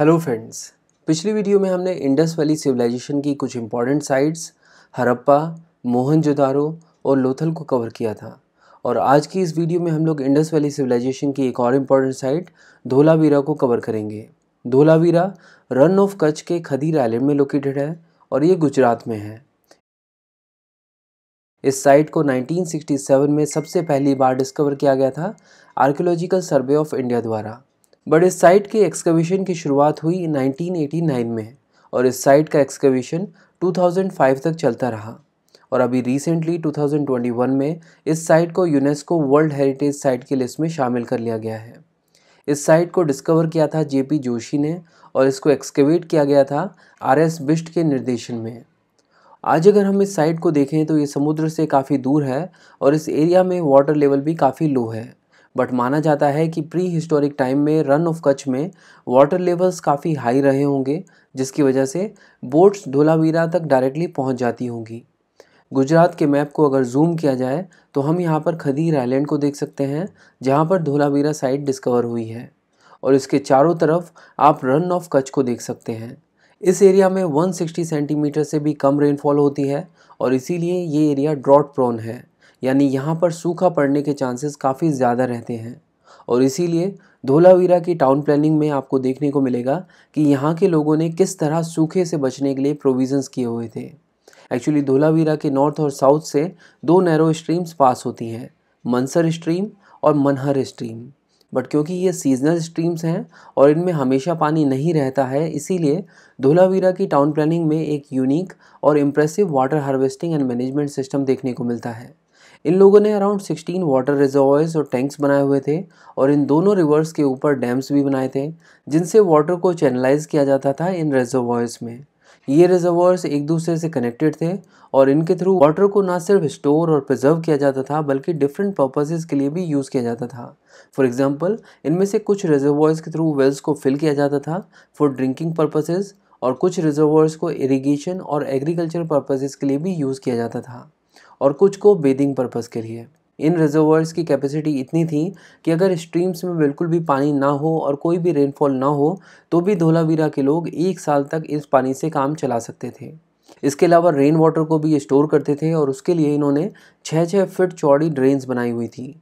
hello friends पिछली video में हमने इंडस वैली सिविलाइजेशन की कुछ इंपॉर्टेंट साइट्स हरप्पा मोहनजोदारो और लोथल को कवर किया था और आज की इस वीडियो में हम लोग इंडस वैली सिविलाइजेशन की एक और इम्पॉर्टेंट साइट धोलावीरा को कवर करेंगे धोलावीरा रन ऑफ कच्छ के खदीर आइलैंड में लोकेटेड है और ये गुजरात में है इस साइट को 1967 में सबसे पहली बार डिस्कवर किया गया था आर्कियोलॉजिकल सर्वे ऑफ इंडिया द्वारा बट इस साइट के एक्सकविशन की शुरुआत हुई 1989 में और इस साइट का एक्सकविशन 2005 तक चलता रहा और अभी रिसेंटली 2021 में इस साइट को यूनेस्को वर्ल्ड हेरिटेज साइट की लिस्ट में शामिल कर लिया गया है इस साइट को डिस्कवर किया था जे पी जोशी ने और इसको एक्सकवेट किया गया था आर एस बिस्ट के निर्देशन में आज अगर हम इस साइट को देखें तो ये समुद्र से काफ़ी दूर है और इस एरिया में वाटर लेवल भी काफ़ी लो है बट माना जाता है कि प्री हिस्टोरिक टाइम में रन ऑफ कच्छ में वाटर लेवल्स काफ़ी हाई रहे होंगे जिसकी वजह से बोट्स धोलावीरा तक डायरेक्टली पहुंच जाती होंगी गुजरात के मैप को अगर जूम किया जाए तो हम यहाँ पर खदीर आइलैंड को देख सकते हैं जहाँ पर धोलावीरा साइट डिस्कवर हुई है और इसके चारों तरफ आप रन ऑफ कच्छ को देख सकते हैं इस एरिया में 160 सेंटीमीटर से भी कम रेनफॉल होती है और इसीलिए ये एरिया ड्रॉट प्रोन है यानी यहाँ पर सूखा पड़ने के चांसेस काफ़ी ज़्यादा रहते हैं और इसीलिए धोलावीरा की टाउन प्लानिंग में आपको देखने को मिलेगा कि यहाँ के लोगों ने किस तरह सूखे से बचने के लिए प्रोविज़न्स किए हुए थे एक्चुअली धोलावीरा के नॉर्थ और साउथ से दो नैरो स्ट्रीम्स पास होती हैं मनसर स्ट्रीम और मनहर स्ट्रीम बट क्योंकि ये सीजनल स्ट्रीम्स हैं और इनमें हमेशा पानी नहीं रहता है इसीलिए धोलावीरा की टाउन प्लानिंग में एक यूनिक और impressive water harvesting and management system देखने को मिलता है इन लोगों ने अराउंड 16 वाटर रिजर्वायर्स और टैंक्स बनाए हुए थे और इन दोनों रिवर्स के ऊपर डैम्स भी बनाए थे जिनसे वाटर को चैनलाइज किया जाता था इन रिजर्वायर्स में ये रिज़र्वर्स एक दूसरे से कनेक्टेड थे और इनके थ्रू वाटर को ना सिर्फ स्टोर और प्रिजर्व किया जाता था बल्कि डिफरेंट पर्पजेज़ के लिए भी यूज़ किया जाता था फॉर एग्ज़ाम्पल इनमें से कुछ रिजर्वायर्स के थ्रू वेल्स को फिल किया जाता था फॉर ड्रिंकिंग पर्पजेज़ और कुछ रिज़र्वर्स को इरीगेशन और एग्रीकल्चर पर्पजेज़ के लिए भी यूज़ किया जाता था और कुछ को बेदिंग पर्पज़ के लिए इन रिजर्वर्स की कैपेसिटी इतनी थी कि अगर स्ट्रीम्स में बिल्कुल भी पानी ना हो और कोई भी रेनफॉल ना हो तो भी धोलावीरा के लोग एक साल तक इस पानी से काम चला सकते थे इसके अलावा रेन वाटर को भी स्टोर करते थे और उसके लिए इन्होंने छः छः फिट चौड़ी ड्रेन्स बनाई हुई थी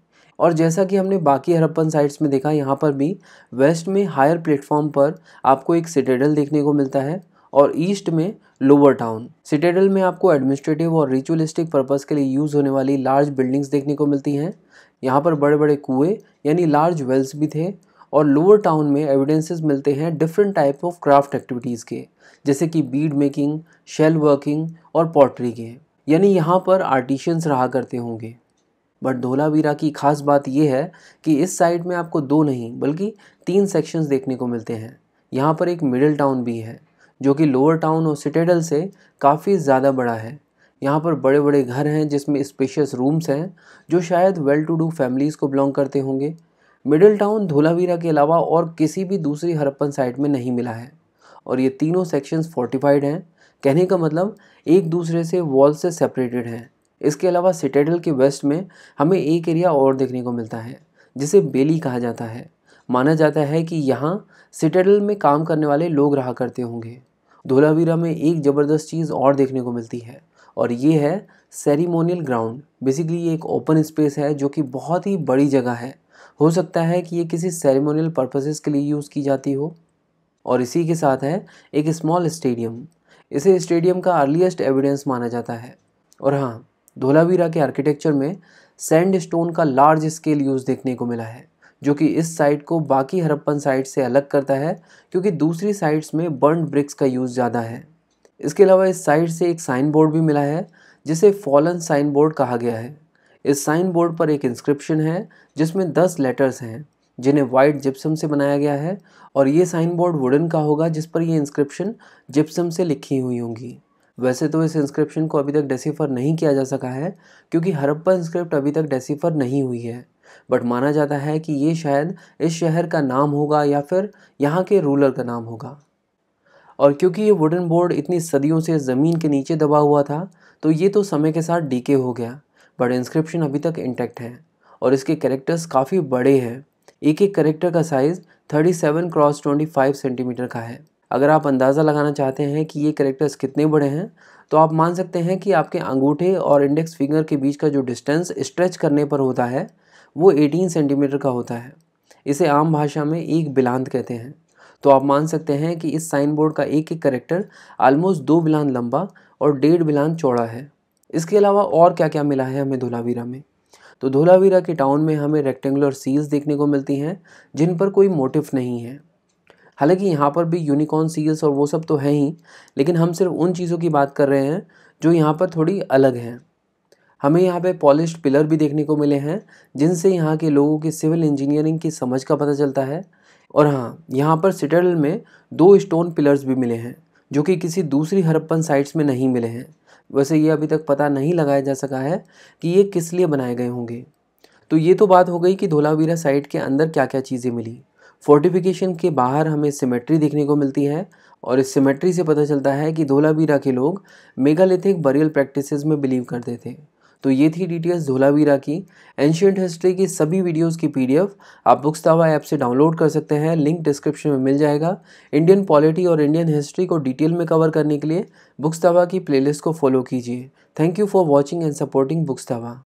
और जैसा कि हमने बाकी हरप्पन साइट्स में देखा यहाँ पर भी वेस्ट में हायर प्लेटफॉर्म पर आपको एक सिटेडल देखने को मिलता है और ईस्ट में लोअर टाउन सिटेडल में आपको एडमिनिस्ट्रेटिव और रिचुअलिस्टिक पर्पज़ के लिए यूज़ होने वाली लार्ज बिल्डिंग्स देखने को मिलती हैं यहाँ पर बड़े बड़े कुएँ यानी लार्ज वेल्स भी थे और लोअर टाउन में एविडेंसेस मिलते हैं different type of craft activities के जैसे कि बीड मेकिंग शेल वर्किंग और पॉटरी के यानी यहाँ पर आर्टिशियंस रहा करते होंगे बट धोलावीरा की खास बात यह है कि इस साइड में आपको दो नहीं बल्कि तीन सेक्शंस देखने को मिलते हैं यहाँ पर एक मिडिल टाउन भी है जो कि लोअर टाउन और सिटेडल से काफ़ी ज़्यादा बड़ा है यहाँ पर बड़े बड़े घर हैं जिसमें स्पेशियस रूम्स हैं जो शायद वेल टू डू फैमिलीज़ को बिलोंग करते होंगे मिडिल टाउन धोलावीरा के अलावा और किसी भी दूसरी हरप्पन साइट में नहीं मिला है और ये तीनों सेक्शंस फोर्टिफाइड हैं कहने का मतलब एक दूसरे से वॉल से सेपरेटेड हैं इसके अलावा सिटेडल के वेस्ट में हमें एक एरिया और देखने को मिलता है जिसे बेली कहा जाता है माना जाता है कि यहाँ सिटेडल में काम करने वाले लोग रहा करते होंगे धोलावीरा में एक ज़बरदस्त चीज़ और देखने को मिलती है और ये है सेरिमोनियल ग्राउंड बेसिकली ये एक ओपन स्पेस है जो कि बहुत ही बड़ी जगह है हो सकता है कि ये किसी सेरिमोनियल पर्पसेस के लिए यूज़ की जाती हो और इसी के साथ है एक स्मॉल स्टेडियम इसे स्टेडियम का अर्लीस्ट एविडेंस माना जाता है और हाँ धोलावीरा के आर्किटेक्चर में सैंड स्टोन का लार्ज स्केल यूज़ देखने को मिला है जो कि इस साइट को बाकी हरप्पन साइट से अलग करता है क्योंकि दूसरी साइट्स में बर्न ब्रिक्स का यूज़ ज़्यादा है इसके अलावा इस साइट से एक साइन बोर्ड भी मिला है जिसे फॉलन साइन बोर्ड कहा गया है इस साइन बोर्ड पर एक इंस्क्रिप्शन है जिसमें दस लेटर्स हैं जिन्हें वाइट जिप्सम से बनाया गया है और ये साइन बोर्ड वुडन का होगा जिस पर यह इंस्क्रिप्शन जिप्सम से लिखी हुई होंगी वैसे तो इस इंस्क्रिप्शन को अभी तक डेसीफर नहीं किया जा सका है क्योंकि हरप्पा इंस्क्रिप्ट अभी तक डेसीफर नहीं हुई है बट माना जाता है कि ये शायद इस शहर का नाम होगा या फिर यहाँ के रूलर का नाम होगा और क्योंकि ये वुडन बोर्ड इतनी सदियों से ज़मीन के नीचे दबा हुआ था तो ये तो समय के साथ डीके हो गया बट इंस्क्रिप्शन अभी तक इंटैक्ट है और इसके करेक्टर्स काफ़ी बड़े हैं एक एक करेक्टर का size seven cross five centimetre का है अगर आप अंदाज़ा लगाना चाहते हैं कि ये करेक्टर्स कितने बड़े हैं तो आप मान सकते हैं कि आपके अंगूठे और इंडेक्स फिंगर के बीच का जो डिस्टेंस स्ट्रेच करने पर होता है वो 18 सेंटीमीटर का होता है इसे आम भाषा में एक बिलांत कहते हैं तो आप मान सकते हैं कि इस साइन बोर्ड का एक एक करेक्टर आलमोस्ट दो बिलान लंबा और डेढ़ बिलान चौड़ा है इसके अलावा और क्या क्या मिला है हमें धोलावीरा में तो धोलावीरा के टाउन में हमें रेक्टेंगुलर सील्स देखने को मिलती हैं जिन पर कोई मोटिव नहीं है हालांकि यहाँ पर भी यूनिकॉर्न सील्स और वो सब तो हैं ही लेकिन हम सिर्फ उन चीज़ों की बात कर रहे हैं जो यहाँ पर थोड़ी अलग हैं हमें यहाँ पे पॉलिश पिलर भी देखने को मिले हैं जिनसे यहाँ के लोगों की सिविल इंजीनियरिंग की समझ का पता चलता है और हाँ यहाँ पर सिटेडल में दो स्टोन पिलर्स भी मिले हैं जो कि किसी दूसरी हरप्पन साइट्स में नहीं मिले हैं वैसे ये अभी तक पता नहीं लगाया जा सका है कि ये किस लिए बनाए गए होंगे तो ये तो बात हो गई कि धोलावीरा साइट के अंदर क्या क्या चीज़ें मिली फोर्टिफिकेशन के बाहर हमें सिमेट्री देखने को मिलती है और इस सिमेट्री से पता चलता है कि धोलावीरा के लोग मेगालिथिक बरियल प्रैक्टिसेस में बिलीव करते थे तो ये थी डिटेल्स धोलावीरा की एंशियंट हिस्ट्री की सभी वीडियोस की पीडीएफ आप बुक्स तावा ऐप से डाउनलोड कर सकते हैं लिंक डिस्क्रिप्शन में मिल जाएगा इंडियन पॉलिटी और इंडियन हिस्ट्री को डिटेल में कवर करने के लिए बुक्स तावा की प्लेलिस्ट को फॉलो कीजिए thank you for watching and supporting books तावा